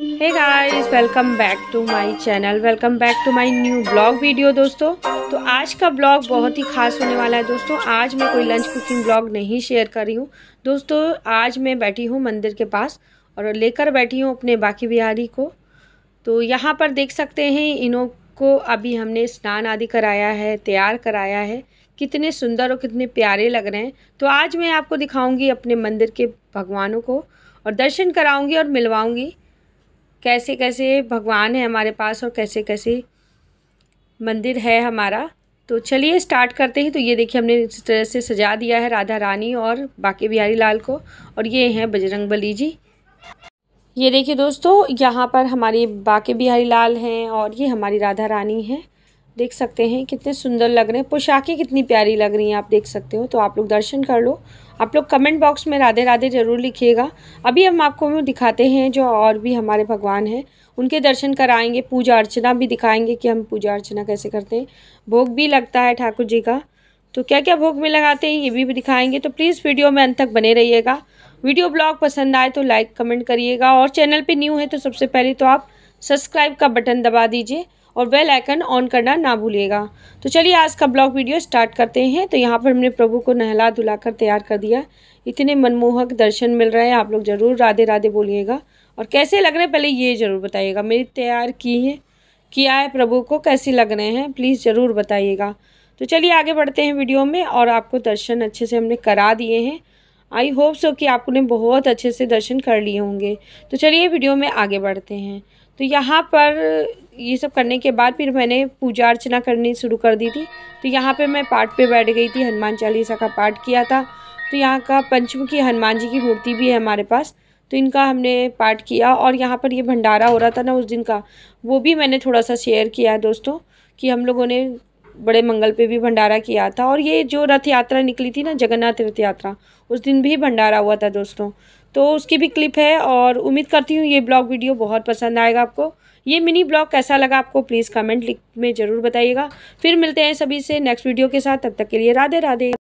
hey guys welcome back to my channel welcome back to my new vlog video दोस्तों तो आज का blog बहुत ही खास होने वाला है दोस्तों आज मैं कोई लंच कुकिंग ब्लॉग नहीं शेयर कर रही हूँ दोस्तों आज मैं बैठी हूँ मंदिर के पास और लेकर बैठी हूँ अपने बाकी बिहारी को तो यहाँ पर देख सकते हैं इनों को अभी हमने स्नान आदि कराया है तैयार कराया है कितने सुंदर और कितने प्यारे लग रहे हैं तो आज मैं आपको दिखाऊँगी अपने मंदिर के भगवानों को और दर्शन कराऊँगी और मिलवाऊँगी कैसे कैसे भगवान है हमारे पास और कैसे कैसे मंदिर है हमारा तो चलिए स्टार्ट करते हैं तो ये देखिए हमने इस तरह से सजा दिया है राधा रानी और बाकी बिहारी लाल को और ये हैं बजरंग बली जी ये देखिए दोस्तों यहाँ पर हमारी बाके बिहारी लाल हैं और ये हमारी राधा रानी हैं देख सकते हैं कितने सुंदर लग रहे हैं पोशाकें कितनी प्यारी लग रही हैं आप देख सकते हो तो आप लोग दर्शन कर लो आप लोग कमेंट बॉक्स में राधे राधे ज़रूर लिखिएगा अभी हम आपको दिखाते हैं जो और भी हमारे भगवान हैं उनके दर्शन कराएंगे पूजा अर्चना भी दिखाएंगे कि हम पूजा अर्चना कैसे करते हैं भोग भी लगता है ठाकुर जी का तो क्या क्या भोग में लगाते हैं ये भी दिखाएंगे तो प्लीज़ वीडियो में अंत तक बने रहिएगा वीडियो ब्लॉग पसंद आए तो लाइक कमेंट करिएगा और चैनल पर न्यू है तो सबसे पहले तो आप सब्सक्राइब का बटन दबा दीजिए और बेल आइकन ऑन करना ना भूलिएगा तो चलिए आज का ब्लॉग वीडियो स्टार्ट करते हैं तो यहाँ पर हमने प्रभु को नहला धुलाकर तैयार कर दिया इतने मनमोहक दर्शन मिल रहे हैं आप लोग ज़रूर राधे राधे बोलिएगा और कैसे लग रहे हैं पहले ये ज़रूर बताइएगा मेरी तैयार की है किया है प्रभु को कैसे लग रहे हैं प्लीज़ ज़रूर बताइएगा तो चलिए आगे बढ़ते हैं वीडियो में और आपको दर्शन अच्छे से हमने करा दिए हैं आई होप सो कि आपने बहुत अच्छे से दर्शन कर लिए होंगे तो चलिए वीडियो में आगे बढ़ते हैं तो यहाँ पर ये सब करने के बाद फिर मैंने पूजा अर्चना करनी शुरू कर दी थी तो यहाँ पे मैं पाठ पे बैठ गई थी हनुमान चालीसा का पाठ किया था तो यहाँ का पंचमुखी हनुमान जी की मूर्ति भी है हमारे पास तो इनका हमने पाठ किया और यहाँ पर ये भंडारा हो रहा था ना उस दिन का वो भी मैंने थोड़ा सा शेयर किया है दोस्तों कि हम लोगों ने बड़े मंगल पे भी भंडारा किया था और ये जो रथ यात्रा निकली थी ना जगन्नाथ रथ यात्रा उस दिन भी भंडारा हुआ था दोस्तों तो उसकी भी क्लिप है और उम्मीद करती हूँ ये ब्लॉग वीडियो बहुत पसंद आएगा आपको ये मिनी ब्लॉग कैसा लगा आपको प्लीज़ कमेंट में ज़रूर बताइएगा फिर मिलते हैं सभी से नेक्स्ट वीडियो के साथ तब तक के लिए राधे राधे